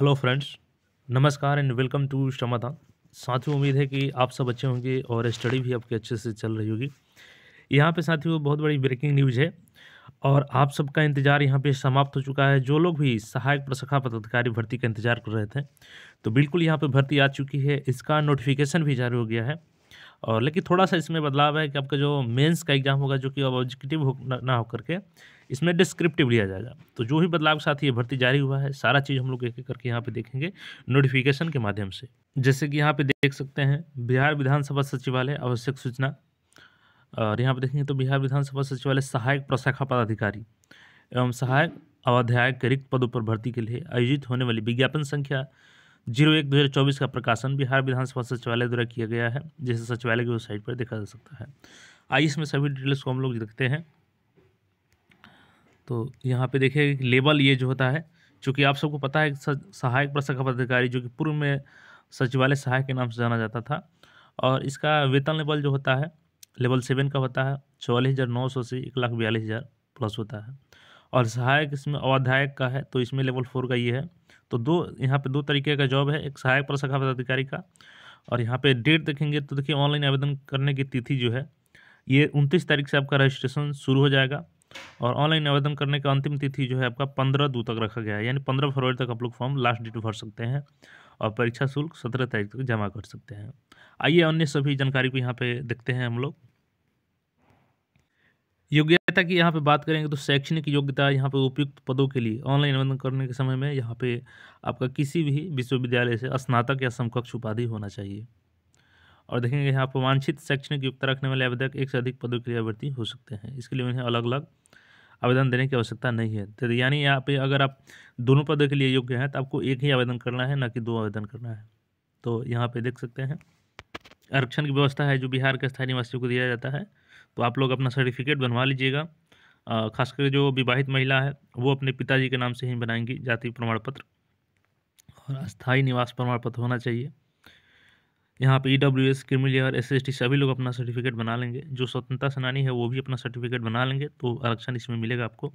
hello friends नमस्कार and welcome to Kshamta साथियों उम्मीद है कि आप सब अच्छे होंगे और स्टडी भी आपकी अच्छे से चल रही होगी यहाँ पे साथियों बहुत बड़ी ब्रेकिंग न्यूज़ है और आप सबका इंतज़ार यहाँ पे समाप्त हो चुका है जो लोग भी सहायक प्रशिक्षा पदाधिकारी भर्ती का इंतजार कर रहे थे तो बिल्कुल यहाँ पर भर्ती आ चुकी है इसका नोटिफिकेशन भी जारी हो गया है और लेकिन थोड़ा सा इसमें बदलाव है कि आपका जो मेंस का एग्ज़ाम होगा जो कि अब ऑब्जेक्टिव हो ना होकर के इसमें डिस्क्रिप्टिव लिया जाएगा तो जो भी बदलाव के साथ ये भर्ती जारी हुआ है सारा चीज़ हम लोग एक एक करके यहाँ पे देखेंगे नोटिफिकेशन के माध्यम से जैसे कि यहाँ पे देख सकते हैं बिहार विधानसभा सचिवालय आवश्यक सूचना और यहाँ पर देखेंगे तो बिहार विधानसभा सचिवालय सहायक प्रशाखा पदाधिकारी एवं सहायक के रिक्त पदों पर भर्ती के लिए आयोजित होने वाली विज्ञापन संख्या जीरो एक दो हज़ार चौबीस का प्रकाशन बिहार विधानसभा सचिवालय द्वारा किया गया है जिसे सचिवालय की वेबसाइट पर देखा जा सकता है आइए इसमें सभी डिटेल्स को हम लोग देखते हैं तो यहाँ पे देखिए लेबल ये जो होता है चूँकि आप सबको पता है सहायक प्रशाखा पदाधिकारी जो कि पूर्व में सचिवालय सहायक के नाम से जाना जाता था और इसका वेतन लेवल जो होता है लेवल सेवन का होता है चौवालीस हज़ार नौ सौ से एक लाख बयालीस हज़ार प्लस होता है और सहायक इसमें अवाध्यायक का है तो इसमें लेवल फोर का ये है तो दो यहाँ पे दो तरीके का जॉब है एक सहायक प्रशाखा पदाधिकारी का और यहाँ पे डेट देखेंगे तो देखिए ऑनलाइन आवेदन करने की तिथि जो है ये उनतीस तारीख से आपका रजिस्ट्रेशन शुरू हो जाएगा और ऑनलाइन आवेदन करने का अंतिम तिथि जो है आपका पंद्रह दो तक रखा गया है यानी पंद्रह फरवरी तक आप लोग फॉर्म लास्ट डेट भर सकते हैं और परीक्षा शुल्क सत्रह तारीख तक जमा कर सकते हैं आइए अन्य सभी जानकारी को यहाँ पे देखते हैं हम लोग योग्यता की यहाँ पे बात करेंगे तो शैक्षणिक योग्यता यहाँ पे उपयुक्त पदों के लिए ऑनलाइन निबंधन करने के समय में यहाँ पे आपका किसी भी विश्वविद्यालय से स्नातक या समकक्ष उपाधि होना चाहिए और देखेंगे यहाँ पर वांछित शैक्षणिक योग्यता रखने वाले आवेदक एक से अधिक पदों के लिए आवर्ती हो सकते हैं इसके लिए उन्हें अलग अलग आवेदन देने की आवश्यकता नहीं है तो यानी यहाँ पे अगर आप दोनों पदों के लिए योग्य हैं तो आपको एक ही आवेदन करना है ना कि दो आवेदन करना है तो यहाँ पे देख सकते हैं आरक्षण की व्यवस्था है जो बिहार के स्थानीय निवासियों को दिया जाता है तो आप लोग अपना सर्टिफिकेट बनवा लीजिएगा खासकर जो विवाहित महिला है वो अपने पिताजी के नाम से ही बनाएंगी जाति प्रमाण पत्र और अस्थायी निवास प्रमाण पत्र होना चाहिए यहाँ पे ई डब्ल्यू एस क्रिमिलियर और एस एस सभी लोग अपना सर्टिफिकेट बना लेंगे जो स्वतंत्रता सेनानी है वो भी अपना सर्टिफिकेट बना लेंगे तो आरक्षण इसमें मिलेगा आपको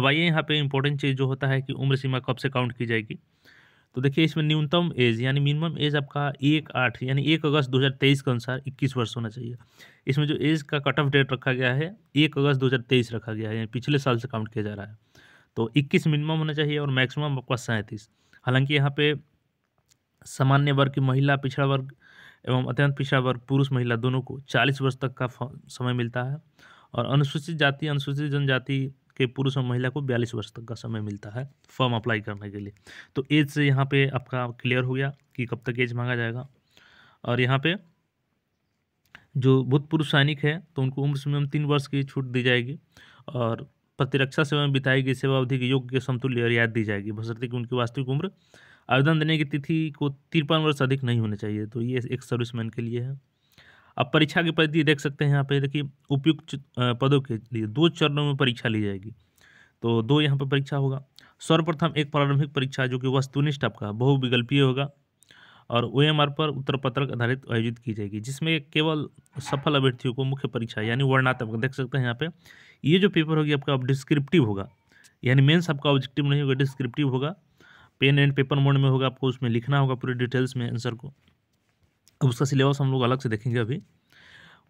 अब आइए यहाँ पे इम्पोर्टेंट चीज़ जो होता है कि उम्र सीमा कब से काउंट की जाएगी तो देखिए इसमें न्यूनतम एज यानी मिनिमम एज आपका एक आठ यानी एक अगस्त 2023 के अनुसार 21 वर्ष होना चाहिए इसमें जो एज का कट ऑफ डेट रखा गया है एक अगस्त 2023 रखा गया है यानी पिछले साल से काउंट किया जा रहा है तो इक्कीस मिनिमम होना चाहिए और मैक्सिमम आपका सैंतीस हालांकि यहाँ पे सामान्य वर्ग की महिला पिछड़ा वर्ग एवं अत्यंत पिछड़ा वर्ग पुरुष महिला दोनों को चालीस वर्ष तक का समय मिलता है और अनुसूचित जाति अनुसूचित जनजाति के पुरुष और महिला को बयालीस वर्ष तक का समय मिलता है फॉर्म अप्लाई करने के लिए तो एज से यहाँ पे आपका क्लियर हो गया कि कब तक एज मांगा जाएगा और यहाँ पे जो पुरुष सैनिक है तो उनको उम्र समय तीन वर्ष की छूट दी जाएगी और प्रतिरक्षा सेवा में बिताई गई सेवा अवधि के योग के समतुल्य रियायत दी जाएगी बशर्ते कि उनकी वास्तविक उम्र आवेदन देने की तिथि को तिरपन वर्ष अधिक नहीं होनी चाहिए तो ये एक सर्विसमैन के लिए है अब परीक्षा की पद्धति देख सकते हैं यहाँ पे देखिए उपयुक्त पदों के लिए दो चरणों में परीक्षा ली जाएगी तो दो यहाँ पर परीक्षा होगा सर्वप्रथम एक प्रारंभिक परीक्षा जो कि वस्तुनिष्ठ आपका बहुविकल्पीय होगा और ओ पर उत्तर पत्र आधारित आयोजित की जाएगी जिसमें केवल सफल अभ्यर्थियों को मुख्य परीक्षा यानी वर्णात्मक देख सकते हैं यहाँ पे ये जो पेपर होगी आपका अब डिस्क्रिप्टिव होगा यानी मेंस आपका ऑब्जेक्टिव नहीं होगा डिस्क्रिप्टिव होगा पेन एंड पेपर मोड में होगा आपको उसमें लिखना होगा पूरे डिटेल्स में आंसर को उसका सिलेबस हम लोग अलग से देखेंगे अभी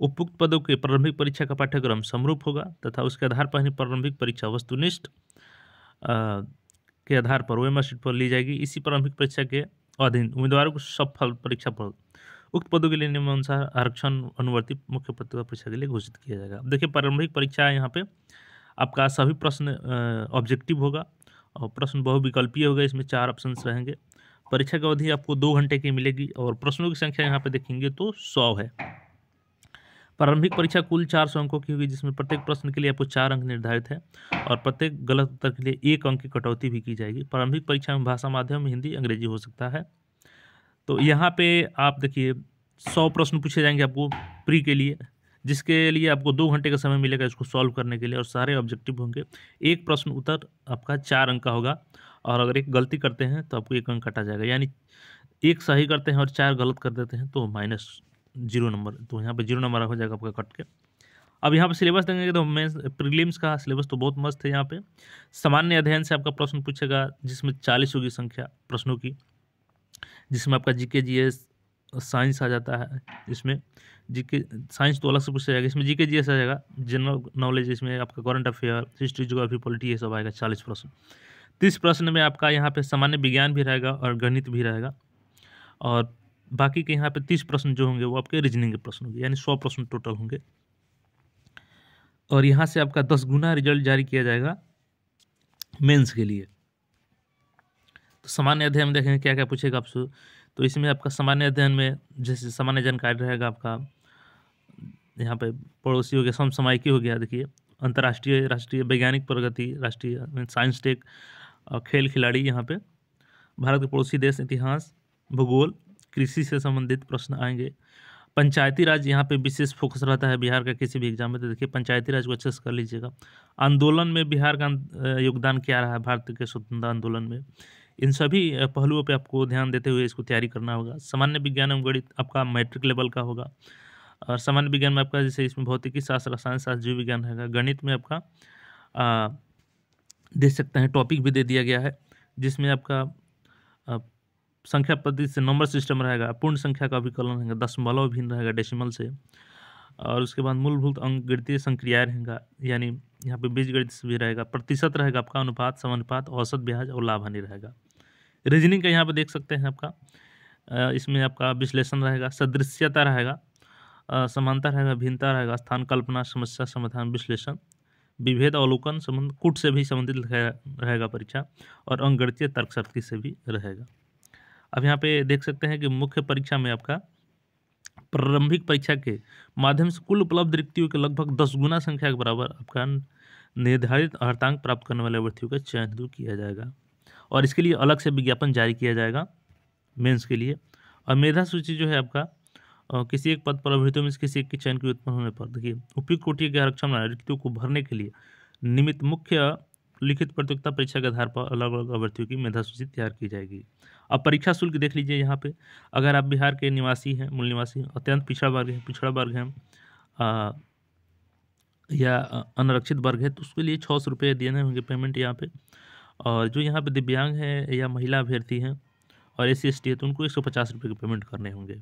उपयुक्त पदों के प्रारंभिक परीक्षा का पाठ्यक्रम समरूप होगा तथा उसके आधार पर ही प्रारंभिक परीक्षा वस्तुनिष्ठ के आधार पर ओ सीट पर ली जाएगी इसी प्रारंभिक परीक्षा के अधीन उम्मीदवारों को सफल परीक्षा पर उक्त पदों के लिए नियमानुसार आरक्षण अनुवर्ती मुख्य प्रतिभा परीक्षा के लिए घोषित किया जाएगा अब देखिए प्रारंभिक परीक्षा यहाँ पे आपका सभी प्रश्न ऑब्जेक्टिव होगा और प्रश्न बहुविकल्पीय होगा इसमें चार ऑप्शन रहेंगे परीक्षा की अवधि आपको दो घंटे की मिलेगी और प्रश्नों की संख्या यहाँ पर देखेंगे तो सौ है प्रारंभिक परीक्षा कुल चार सौ अंकों की होगी जिसमें प्रत्येक प्रश्न के लिए आपको चार अंक निर्धारित है और प्रत्येक गलत उत्तर के लिए एक अंक की कटौती भी की जाएगी प्रारंभिक परीक्षा में भाषा माध्यम हिंदी अंग्रेजी हो सकता है तो यहाँ पे आप देखिए सौ प्रश्न पूछे जाएंगे आपको प्री के लिए जिसके लिए आपको दो घंटे का समय मिलेगा इसको सॉल्व करने के लिए और सारे ऑब्जेक्टिव होंगे एक प्रश्न उत्तर आपका चार अंक का होगा और अगर एक गलती करते हैं तो आपको एक अंक कटा जाएगा यानी एक सही करते हैं और चार गलत कर देते हैं तो माइनस जीरो नंबर तो यहाँ पर जीरो नंबर हो जाएगा आपका कट के अब यहाँ पर सिलेबस देंगे तो मैं प्रीलिम्स का सिलेबस तो बहुत मस्त है यहाँ पे सामान्य अध्ययन से आपका प्रश्न पूछेगा जिसमें चालीस होगी संख्या प्रश्नों की जिसमें आपका जीके जीएस साइंस आ जाता है इसमें जीके साइंस तो अलग से पूछा जाएगा इसमें जीके जीएस आ जाएगा जनरल नॉलेज इसमें आपका current affair history geography polity ये सब आएगा चालीस प्रश्न तीस प्रश्न में आपका यहाँ पे सामान्य विज्ञान भी रहेगा और गणित भी रहेगा और बाकी के यहाँ पे तीस प्रश्न जो होंगे वो आपके रीजनिंग के प्रश्न होंगे यानी सौ प्रश्न टोटल होंगे और यहाँ से आपका दस गुना रिजल्ट जारी किया जाएगा मेंस के लिए तो सामान्य अध्ययन में देखेंगे क्या क्या पूछेगा आपसे तो इसमें आपका सामान्य अध्ययन में जैसे सामान्य जानकारी रहेगा आपका यहाँ पे पड़ोसी हो गया समसमायिकी हो गया देखिए अंतर्राष्ट्रीय राष्ट्रीय वैज्ञानिक प्रगति राष्ट्रीय साइंस टेक खेल खिलाड़ी यहाँ पे भारत के पड़ोसी देश इतिहास भूगोल कृषि से संबंधित प्रश्न आएंगे पंचायती राज यहाँ पे विशेष फोकस रहता है बिहार का किसी भी एग्जाम में तो देखिए पंचायती राज को अच्छे से कर लीजिएगा आंदोलन में बिहार का योगदान क्या रहा है भारत के स्वतंत्रता आंदोलन में इन सभी पहलुओं पे आपको ध्यान देते हुए इसको तैयारी करना होगा सामान्य विज्ञान एवं गणित आपका मैट्रिक लेवल का होगा और सामान्य विज्ञान में आपका जैसे इसमें भौतिकी शास्त्र रसायन शास्त्र जीव विज्ञान रहेगा गणित में आपका दे सकते हैं टॉपिक भी दे दिया गया है जिसमें आपका संख्या पद्धति से नंबर सिस्टम रहेगा पूर्ण संख्या का विकलन रहेगा दशमलव भिन्न रहेगा डेसिमल से और उसके बाद मूलभूत अंग गणितीय संक्रिया रहेगा यानी यहाँ पे बीज गणित भी रहेगा प्रतिशत रहेगा आपका अनुपात समानुपात औसत ब्याज और लाभ हानि रहेगा रीजनिंग का यहाँ पे देख सकते हैं आपका इसमें आपका विश्लेषण रहेगा सदृश्यता रहेगा समानता रहेगा भिन्नता रहेगा स्थान कल्पना समस्या समाधान विश्लेषण विभेद अवलोकन संबंध कूट से भी संबंधित रहेगा परीक्षा और अंगणितीय तर्कशक्ति से भी रहेगा अब यहाँ पे देख सकते हैं कि मुख्य परीक्षा में आपका प्रारंभिक परीक्षा के माध्यम से कुल उपलब्ध रिक्तियों के लगभग दस गुना संख्या के बराबर आपका निर्धारित अर्थांक प्राप्त करने वाले अभ्यर्थियों का चयन तो किया जाएगा और इसके लिए अलग से विज्ञापन जारी किया जाएगा मेंस के लिए और मेधा सूची जो है आपका किसी एक पद पर अभ्यर्थियों में किसी एक के चयन के उत्पन्न होने पर देखिए उपयुक्त कोटि के आरक्षण रिक्तियों को भरने के लिए निमित्त मुख्य लिखित प्रतियोगिता परीक्षा के आधार पर अलग अलग अभ्यर्थियों की मेधा सूची तैयार की जाएगी अब परीक्षा शुल्क देख लीजिए यहाँ पे अगर आप बिहार के निवासी हैं मूल निवासी अत्यंत पिछड़ा वर्ग हैं पिछड़ा वर्ग हैं या अनरक्षित वर्ग है तो उसके लिए छः सौ रुपये देने होंगे पेमेंट यहाँ पे और जो यहाँ पे दिव्यांग है या महिला अभ्यर्थी हैं और ए सी एस टी है तो उनको एक सौ पचास रुपये के पेमेंट करने होंगे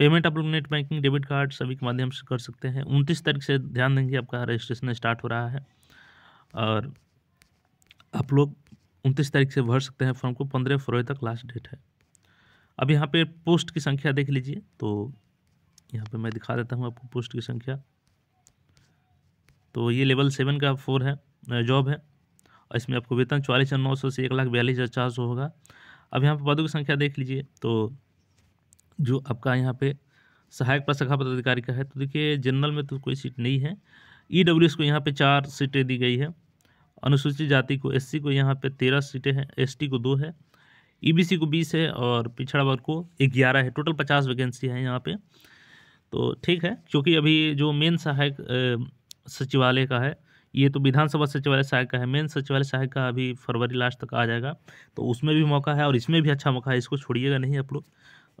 पेमेंट आप लोग नेट बैंकिंग डेबिट कार्ड सभी के माध्यम से कर सकते हैं उनतीस तारीख से ध्यान देंगे आपका रजिस्ट्रेशन स्टार्ट हो रहा है और आप लोग उनतीस तारीख से भर सकते हैं फॉर्म को पंद्रह फरवरी तक लास्ट डेट है अब यहाँ पे पोस्ट की संख्या देख लीजिए तो यहाँ पे मैं दिखा देता हूँ आपको पोस्ट की संख्या तो ये लेवल सेवन का फोर है जॉब है और इसमें आपको वेतन चौवालीस हज़ार नौ सौ से एक लाख बयालीस हज़ार चार सौ होगा अब यहाँ पर पदों की संख्या देख लीजिए तो जो आपका यहाँ पे सहायक प्रशाखा पदाधिकारी का है तो देखिए जनरल में तो कोई सीट नहीं है ई e को यहाँ पे चार सीटें दी गई है अनुसूचित जाति को एससी को यहाँ पे तेरह सीटें हैं एसटी को दो है ईबीसी e को बीस है और पिछड़ा वर्ग को ग्यारह है टोटल पचास वैकेंसी है यहाँ पर तो ठीक है क्योंकि अभी जो मेन सहायक सचिवालय का है ये तो विधानसभा सचिवालय सहायक का है मेन सचिवालय सहायक का अभी फरवरी लास्ट तक आ जाएगा तो उसमें भी मौका है और इसमें भी अच्छा मौका है इसको छोड़िएगा नहीं आप लोग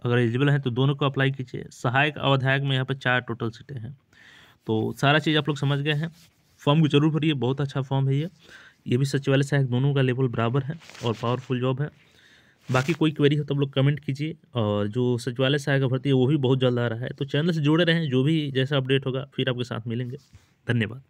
अगर एलिजिबल हैं तो दोनों को अप्लाई कीजिए सहायक और अध्यायक में यहाँ पर चार टोटल सीटें हैं तो सारा चीज़ आप लोग समझ गए हैं फॉर्म को जरूर भरिए बहुत अच्छा फॉर्म है ये ये भी सचिवालय सहायक दोनों का लेवल बराबर है और पावरफुल जॉब है बाकी कोई क्वेरी हो तो आप लोग कमेंट कीजिए और जो सचिवालय सहायक भर्ती है वो भी बहुत जल्द आ रहा है तो चैनल से जुड़े रहें जो भी जैसा अपडेट होगा फिर आपके साथ मिलेंगे धन्यवाद